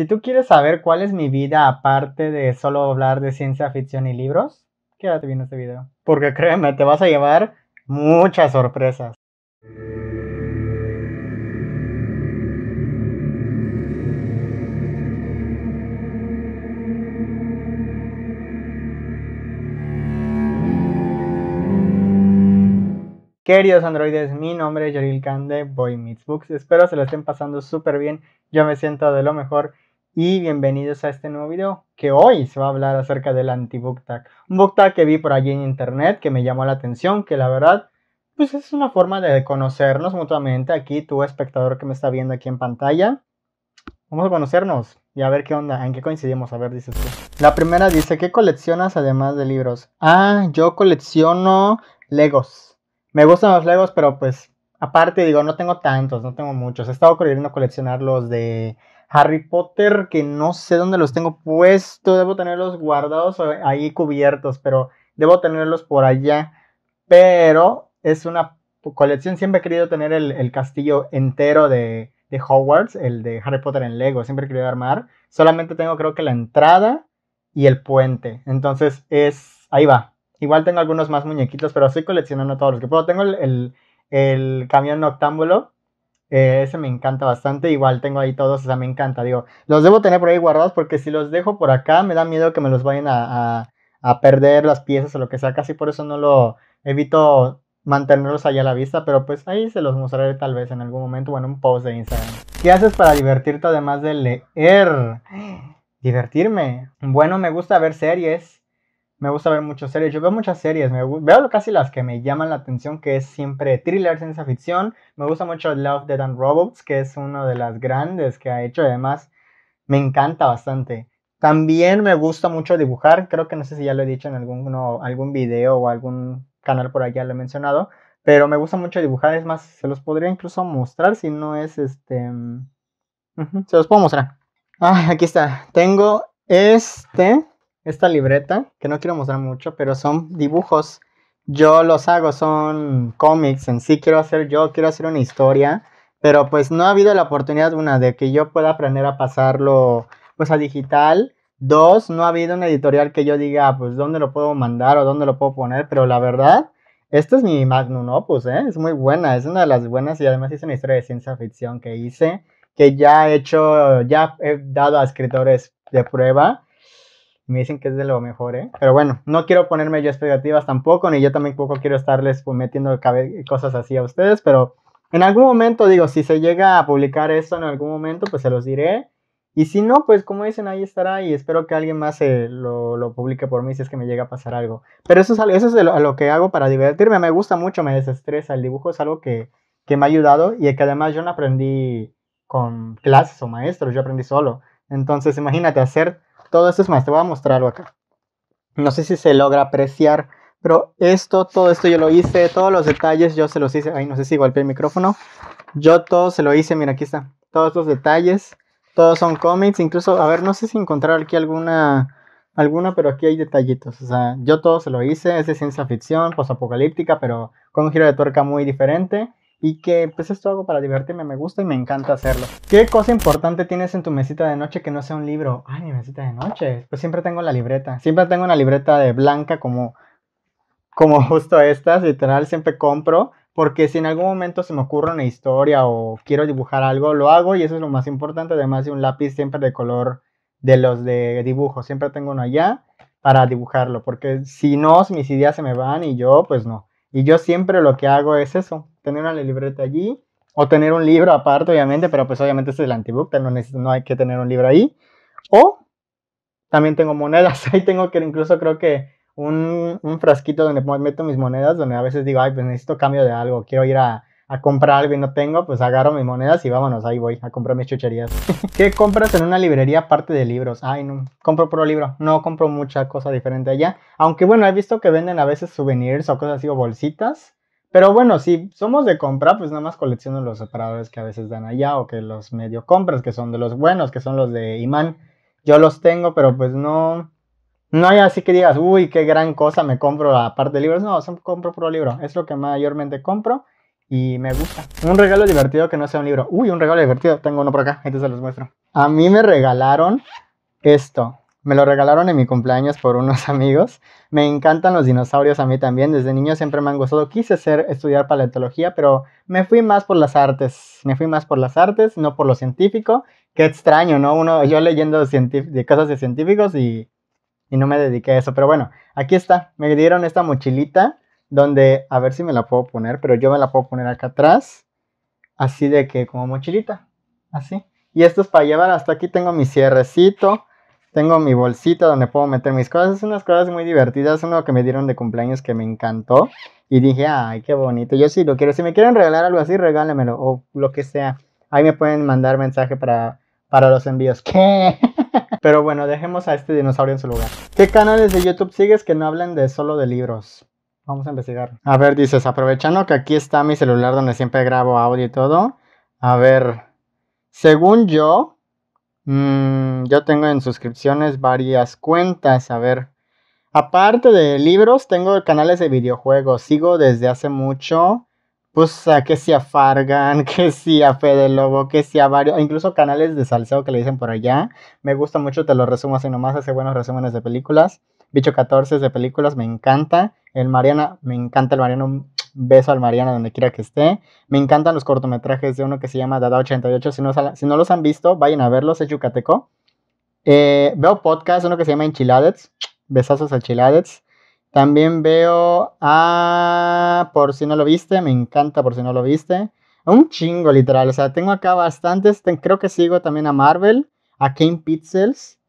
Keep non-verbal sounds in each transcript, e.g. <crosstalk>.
Si tú quieres saber cuál es mi vida aparte de solo hablar de ciencia ficción y libros, quédate viendo este video. Porque créeme, te vas a llevar muchas sorpresas. Queridos androides, mi nombre es Yoril Kande, Voy Meets Espero se lo estén pasando súper bien. Yo me siento de lo mejor y bienvenidos a este nuevo video que hoy se va a hablar acerca del anti-book Un booktag que vi por allí en internet que me llamó la atención, que la verdad pues es una forma de conocernos mutuamente. Aquí tu espectador que me está viendo aquí en pantalla, vamos a conocernos y a ver qué onda, en qué coincidimos, a ver, dices tú. La primera dice, ¿qué coleccionas además de libros? Ah, yo colecciono Legos. Me gustan los Legos, pero pues Aparte, digo, no tengo tantos, no tengo muchos. He estado queriendo coleccionar los de Harry Potter, que no sé dónde los tengo puesto. Debo tenerlos guardados eh, ahí cubiertos, pero debo tenerlos por allá. Pero es una colección. Siempre he querido tener el, castillo entero de, de Hogwarts, el de Harry Potter en Lego. Siempre he querido armar. Solamente tengo, creo que la entrada y el puente. Entonces es. Ahí va. Igual tengo algunos más muñequitos, pero estoy coleccionando todos los que puedo. Tengo el el camión noctámbulo. Eh, ese me encanta bastante. Igual tengo ahí todos, o sea, me encanta. Digo, los debo tener por ahí guardados porque si los dejo por acá me da miedo que me los vayan a, a, perder las piezas o lo que sea. Casi por eso no lo evito mantenerlos allá a la vista, pero pues ahí se los mostraré tal vez en algún momento, bueno, un post de Instagram. ¿Qué haces para divertirte además de leer? <gasps> Divertirme. Bueno, me gusta ver series me gusta ver muchas series. Yo veo muchas series, me veo casi las que me llaman la atención, que es siempre thrillers thriller, ciencia ficción. Me gusta mucho Love, Dead and Robots, que es una de las grandes que ha hecho. Además, me encanta bastante. También me gusta mucho dibujar. Creo que no sé si ya lo he dicho en algún, algún video o algún canal por allá lo he mencionado. Pero me gusta mucho dibujar. Es más, se los podría incluso mostrar si no es este. Mm, se los puedo mostrar. Ah, aquí está. Tengo este esta libreta, que no quiero mostrar mucho, pero son dibujos. Yo los hago, son cómics en sí, quiero hacer yo, quiero hacer una historia, pero pues no ha habido la oportunidad, una, de que yo pueda aprender a pasarlo pues a digital. Dos, no ha habido una editorial que yo diga, pues, dónde lo puedo mandar o dónde lo puedo poner, pero la verdad, esto es mi magnum opus, ¿eh? Es muy buena, es una de las buenas y además es una historia de ciencia ficción que hice, que ya he hecho, ya he dado a escritores de prueba me dicen que es de lo mejor, ¿eh? Pero bueno, no quiero ponerme yo expectativas tampoco, ni yo tampoco quiero estarles metiendo cosas así a ustedes, pero en algún momento, digo, si se llega a publicar esto en algún momento, pues se los diré. Y si no, pues como dicen, ahí estará y espero que alguien más lo, lo, publique por mí si es que me llega a pasar algo. Pero eso es, eso es lo, que hago para divertirme, me gusta mucho, me desestresa, el dibujo es algo que, que me ha ayudado y que además yo no aprendí con clases o maestros, yo aprendí solo. Entonces imagínate hacer todo esto es más, te voy a mostrarlo acá. No sé si se logra apreciar, pero esto, todo esto yo lo hice, todos los detalles yo se los hice. Ay, no sé si golpeé el micrófono. Yo todo se lo hice, mira, aquí está. Todos los detalles, todos son cómics, incluso, a ver, no sé si encontrar aquí alguna, alguna, pero aquí hay detallitos. O sea, yo todo se lo hice, es de ciencia ficción, posapocalíptica, pero con un giro de tuerca muy diferente y que pues esto hago para divertirme, me gusta y me encanta hacerlo. ¿Qué cosa importante tienes en tu mesita de noche que no sea un libro? Ay, mi mesita de noche. Pues siempre tengo la libreta, siempre tengo una libreta de blanca como como <laughs> justo estas, literal siempre compro porque si en algún momento se me ocurre una historia o quiero dibujar algo, lo hago y eso es lo más importante, además de un lápiz siempre de color de los de dibujo, siempre tengo uno allá para dibujarlo, porque si no, mis ideas se me van y yo pues no. Y yo siempre lo que hago es eso, tener una libreta allí o tener un libro aparte, obviamente, pero pues obviamente este es el antibook, no, no hay que tener un libro ahí. O también tengo monedas, <laughs> ahí tengo que incluso creo que un, un frasquito donde meto mis monedas, donde a veces digo, ay, pues necesito cambio de algo, quiero ir a, a comprar algo y no tengo, pues agarro mis monedas y vámonos, ahí voy a comprar mis chucherías. <laughs> ¿Qué compras en una librería aparte de libros? Ay, no, compro puro libro, no compro mucha cosa diferente allá. Aunque bueno, he visto que venden a veces souvenirs o cosas así o bolsitas. Pero bueno, si somos de compra, pues nada más colecciono los separadores que a veces dan allá o que los medio compras, que son de los buenos, que son los de imán. Yo los tengo, pero pues no, no hay así que digas, uy, qué gran cosa me compro aparte de libros. No, compro puro libro. Es lo que mayormente compro y me gusta. Un regalo divertido que no sea un libro. Uy, un regalo divertido. Tengo uno por acá, te este se los muestro. A mí me regalaron esto. Me lo regalaron en mi cumpleaños por unos <laughs> amigos. Me encantan los dinosaurios a mí también. Desde niño siempre me han gustado. Quise ser, estudiar paleontología, pero me fui más por las artes. Me fui más por las artes, no por lo científico. Qué extraño, ¿no? Uno, yo leyendo de cosas de científicos y, y no me dediqué a eso. Pero bueno, aquí está. Me dieron esta mochilita donde, a ver si me la puedo poner, pero yo me la puedo poner acá atrás, así de que como mochilita, así. Y esto es para llevar, hasta aquí tengo mi cierrecito, tengo mi bolsita donde puedo meter mis cosas, es unas cosas muy divertidas, uno que me dieron de cumpleaños que me encantó y dije, ay, qué bonito, yo sí lo quiero, si me quieren regalar algo así, regálamelo o lo que sea. Ahí me pueden mandar mensaje para, para los envíos. <laughs> ¿Qué? Pero bueno, dejemos a este dinosaurio en su lugar. ¿Qué canales de YouTube sigues que no hablan de solo de libros? Vamos a investigar. A ver, dices, aprovechando que aquí está mi celular donde siempre grabo audio y todo. A ver, según yo, mm, yo tengo en suscripciones varias cuentas. A ver, aparte de libros, tengo canales de videojuegos. Sigo desde hace mucho. Pues que sea Fargan, <laughs> que si a Fede Lobo, que sea varios, incluso canales de salseo que le dicen por allá. Me gusta mucho, te lo resumo así nomás, hace buenos resúmenes de películas. Bicho 14 de películas, me encanta. El Mariana, me encanta el Mariano, un beso al Mariana donde quiera que esté. Me encantan los cortometrajes de uno que se llama Dada 88. Si no, si no los han visto, vayan a verlos, es yucateco. Eh, veo podcast, uno que se llama Enchiladets, besazos a Chiladets. También veo a Por si no lo viste, me encanta Por si no lo viste. Un chingo, literal. O sea, tengo acá bastantes. creo que sigo también a Marvel, a King Pixels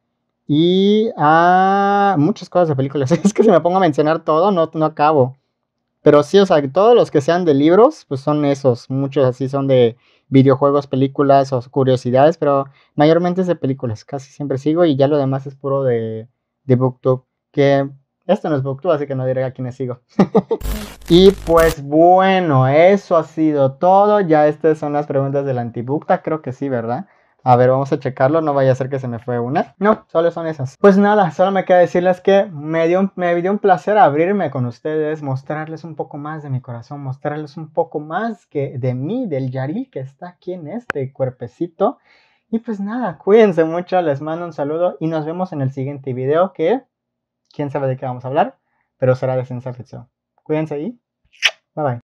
y a muchas cosas de películas. <laughs> Es que si me pongo a mencionar todo, no, no acabo. Pero sí, o sea, todos los que sean de libros, pues son esos. Muchos así son de videojuegos, películas o curiosidades, pero mayormente es de películas. Casi siempre sigo y ya lo demás es puro de, de BookTube. Que esto no es BookTube, así que no diré a quiénes sigo. <laughs> y pues bueno, eso ha sido todo. Ya estas son las preguntas del Antibukta, creo que sí, ¿verdad? A ver, vamos a checarlo, no vaya a ser que se me fue una. No, solo son esas. Pues nada, solo me queda decirles que me dio, un, me dio un placer abrirme con ustedes, mostrarles un poco más de mi corazón, mostrarles un poco más que de mí, del Yaril que está aquí en este cuerpecito. Y pues nada, cuídense mucho, les mando un saludo y nos vemos en el siguiente video que quién sabe de qué vamos a hablar, pero será de ciencia ficción. Cuídense y... Bye bye.